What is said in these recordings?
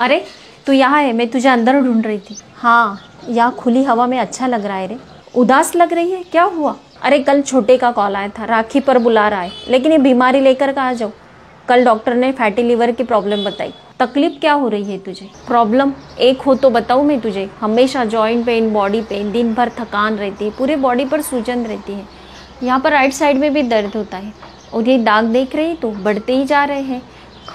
अरे तू यहाँ है मैं तुझे अंदर ढूंढ रही थी हाँ यहाँ खुली हवा में अच्छा लग रहा है रे उदास लग रही है क्या हुआ अरे कल छोटे का कॉल आया था राखी पर बुला रहा है लेकिन ये बीमारी लेकर कहा जाओ कल डॉक्टर ने फैटी लीवर की प्रॉब्लम बताई तकलीफ क्या हो रही है तुझे प्रॉब्लम एक हो तो बताऊँ मैं तुझे हमेशा जॉइंट पेन बॉडी पेन दिन भर थकान रहती है पूरे बॉडी पर सूजन रहती है यहाँ पर राइट साइड में भी दर्द होता है और ये दाग देख रही तो बढ़ते ही जा रहे हैं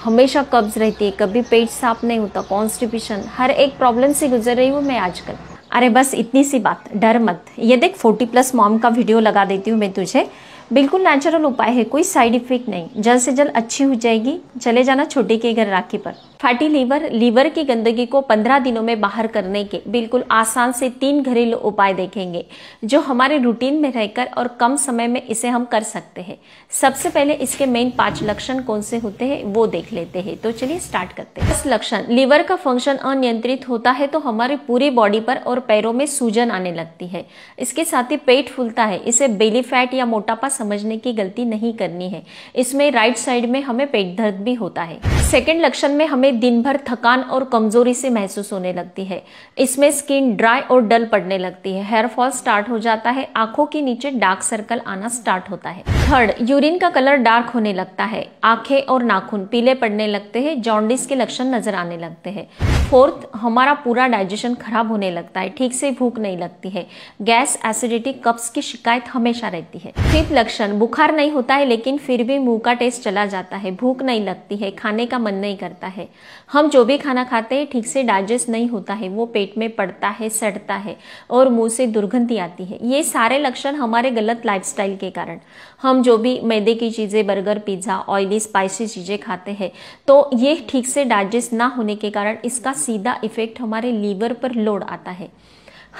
हमेशा कब्ज रहती है कभी पेट साफ नहीं होता कॉन्स्टिपेशन हर एक प्रॉब्लम से गुजर रही हूँ मैं आजकल अरे बस इतनी सी बात डर मत ये देख 40 प्लस मॉम का वीडियो लगा देती हूँ मैं तुझे बिल्कुल नेचुरल उपाय है कोई साइड इफेक्ट नहीं जल्द से जल्द अच्छी हो जाएगी चले जाना छोटे के घर राखी पर फैटी लीवर लीवर की गंदगी को 15 दिनों में बाहर करने के बिल्कुल आसान से तीन घरेलू उपाय देखेंगे जो हमारे रूटीन में रहकर और कम समय में इसे हम कर सकते हैं सबसे पहले इसके मेन पांच लक्षण कौन से होते हैं वो देख लेते हैं तो चलिए स्टार्ट करते हैं फर्स्ट लक्षण लीवर का फंक्शन अनियंत्रित होता है तो हमारे पूरे बॉडी पर और पैरों में सूजन आने लगती है इसके साथ ही पेट फूलता है इसे बेली फैट या मोटापा समझने की गलती नहीं करनी है इसमें राइट साइड में हमें पेट दर्द भी होता है सेकेंड लक्षण में हमें दिन भर थकान और कमजोरी से महसूस होने लगती है इसमें स्किन ड्राई और डल पड़ने लगती है हेयर फॉल स्टार्ट हो जाता है आंखों के नीचे डार्क सर्कल आना स्टार्ट होता है थर्ड यूरिन का कलर डार्क होने लगता है आंखें और नाखून पीले पड़ने लगते हैं जॉन्डिस के लक्षण नजर आने लगते हैं फोर्थ हमारा पूरा डाइजेशन खराब होने लगता है ठीक से भूख नहीं लगती है गैस एसिडिटी कप्स की शिकायत हमेशा रहती है फिफ्थ लक्षण बुखार नहीं होता है लेकिन फिर भी मुंह का टेस्ट चला जाता है भूख नहीं लगती है खाने का मन नहीं करता है हम जो भी खाना खाते हैं ठीक से डाइजेस्ट नहीं होता है वो पेट में पड़ता है सड़ता है और मुंह से दुर्गंधी आती है ये सारे लक्षण हमारे गलत लाइफ के कारण हम जो भी मैदे की चीज़ें बर्गर पिज्ज़ा ऑयली स्पाइसी चीज़ें खाते हैं तो ये ठीक से डाइजेस्ट ना होने के कारण इसका सीधा इफेक्ट हमारे लीवर पर लोड आता है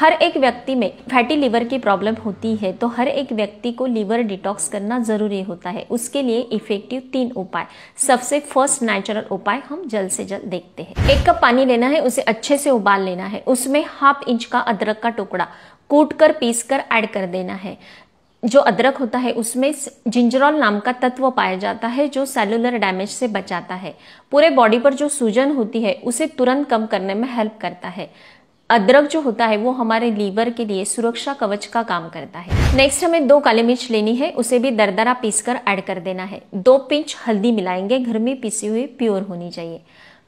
हर एक व्यक्ति में फैटी लीवर की प्रॉब्लम होती है तो हर एक व्यक्ति को लीवर डिटॉक्स करना ज़रूरी होता है उसके लिए इफेक्टिव तीन उपाय सबसे फर्स्ट नेचुरल उपाय हम जल्द से जल्द देखते हैं एक कप पानी लेना है उसे अच्छे से उबाल लेना है उसमें हाफ इंच का अदरक का टुकड़ा कूट कर पीस कर ऐड कर देना है जो अदरक होता है उसमें जिंजरॉल नाम का तत्व पाया जाता है जो सेलुलर डैमेज से बचाता है पूरे बॉडी पर जो सूजन होती है उसे तुरंत कम करने में हेल्प करता है अदरक जो होता है वो हमारे लीवर के लिए सुरक्षा कवच का काम करता है नेक्स्ट हमें दो काली मिर्च लेनी है उसे भी दरदरा पीसकर ऐड कर देना है दो पिंच हल्दी मिलाएंगे घर में पीसी हुई प्योर होनी चाहिए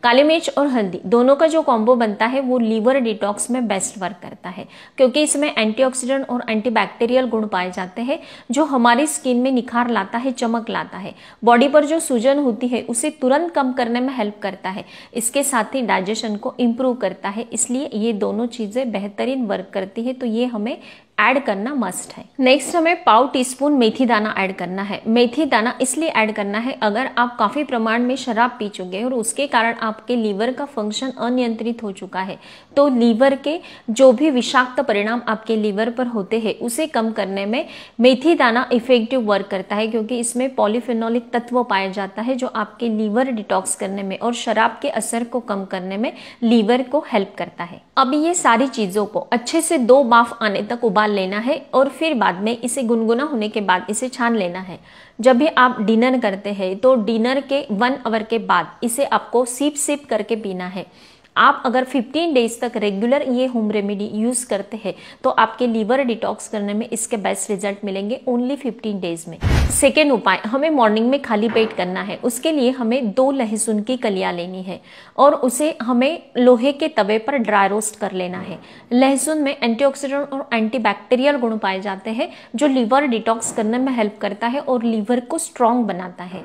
काली मिर्च और हल्दी दोनों का जो कॉम्बो बनता है वो लीवर डिटॉक्स में बेस्ट वर्क करता है क्योंकि इसमें एंटीऑक्सीडेंट और एंटीबैक्टीरियल गुण पाए जाते हैं जो हमारी स्किन में निखार लाता है चमक लाता है बॉडी पर जो सूजन होती है उसे तुरंत कम करने में हेल्प करता है इसके साथ ही डाइजेशन को इम्प्रूव करता है इसलिए ये दोनों चीज़ें बेहतरीन वर्क करती है तो ये हमें ऐड करना मस्ट है नेक्स्ट हमें पाव स्पून मेथी दाना ऐड करना है मेथी दाना इसलिए ऐड करना है अगर आप काफ़ी प्रमाण में शराब पी चुके हैं और उसके कारण आपके लीवर का फंक्शन अनियंत्रित हो चुका है तो लीवर के जो भी विषाक्त परिणाम आपके लीवर पर होते हैं उसे कम करने में मेथी दाना इफेक्टिव वर्क करता है क्योंकि इसमें पॉलीफिनोलिक तत्व पाया जाता है जो आपके लीवर डिटॉक्स करने में और शराब के असर को कम करने में लीवर को हेल्प करता है अब ये सारी चीज़ों को अच्छे से दो बाफ आने तक उबाल निकाल लेना है और फिर बाद में इसे गुनगुना होने के बाद इसे छान लेना है जब भी आप डिनर करते हैं तो डिनर के वन आवर के बाद इसे आपको सीप सीप करके पीना है आप अगर 15 डेज तक रेगुलर ये होम रेमेडी यूज़ करते हैं तो आपके लीवर डिटॉक्स करने में इसके बेस्ट रिजल्ट मिलेंगे ओनली 15 डेज में सेकेंड उपाय हमें मॉर्निंग में खाली पेट करना है उसके लिए हमें दो लहसुन की कलिया लेनी है और उसे हमें लोहे के तवे पर ड्राई रोस्ट कर लेना है लहसुन में एंटीऑक्सीडेंट और एंटीबैक्टीरियल गुण पाए जाते हैं जो लीवर डिटॉक्स करने में हेल्प करता है और लीवर को स्ट्रॉन्ग बनाता है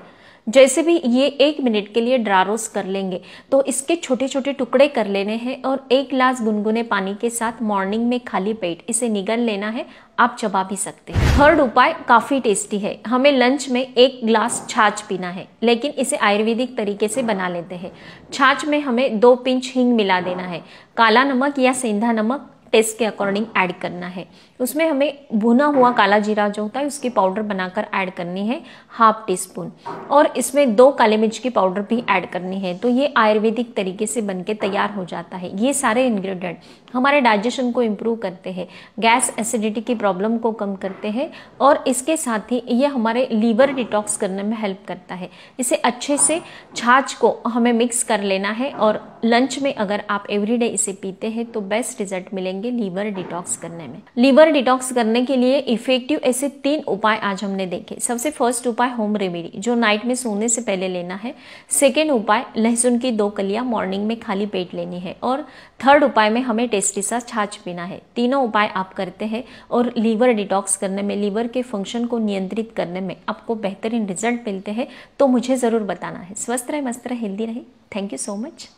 जैसे भी ये एक मिनट के लिए ड्रारोस कर लेंगे तो इसके छोटे छोटे टुकड़े कर लेने हैं और एक ग्लास गुनगुने पानी के साथ मॉर्निंग में खाली पेट इसे निगल लेना है आप चबा भी सकते हैं थर्ड उपाय काफ़ी टेस्टी है हमें लंच में एक ग्लास छाछ पीना है लेकिन इसे आयुर्वेदिक तरीके से बना लेते हैं छाछ में हमें दो पिंच हिंग मिला देना है काला नमक या सेंधा नमक टेस्ट के अकॉर्डिंग ऐड करना है उसमें हमें भुना हुआ काला जीरा जो होता है उसकी पाउडर बनाकर ऐड करनी है हाफ टी स्पून और इसमें दो काले मिर्च की पाउडर भी ऐड करनी है तो ये आयुर्वेदिक तरीके से बन के तैयार हो जाता है ये सारे इन्ग्रीडियंट हमारे डाइजेशन को इम्प्रूव करते हैं गैस एसिडिटी की प्रॉब्लम को कम करते हैं और इसके साथ ही ये हमारे लीवर डिटॉक्स करने में हेल्प करता है इसे अच्छे से छाछ को हमें मिक्स कर लेना है और लंच में अगर आप एवरीडे इसे पीते हैं तो बेस्ट रिजल्ट मिलेंगे लीवर डिटॉक्स करने में लीवर डिटॉक्स करने के लिए इफेक्टिव ऐसे तीन उपाय आज हमने देखे सबसे फर्स्ट उपाय होम रेमेडी जो नाइट में सोने से पहले लेना है सेकेंड उपाय लहसुन की दो कलियाँ मॉर्निंग में खाली पेट लेनी है और थर्ड उपाय में हमें टेस्टी सा छाछ पीना है तीनों उपाय आप करते हैं और लीवर डिटॉक्स करने में लीवर के फंक्शन को नियंत्रित करने में आपको बेहतरीन रिजल्ट मिलते हैं तो मुझे ज़रूर बताना है स्वस्थ रहे मस्त रहे हेल्दी रहे थैंक यू सो मच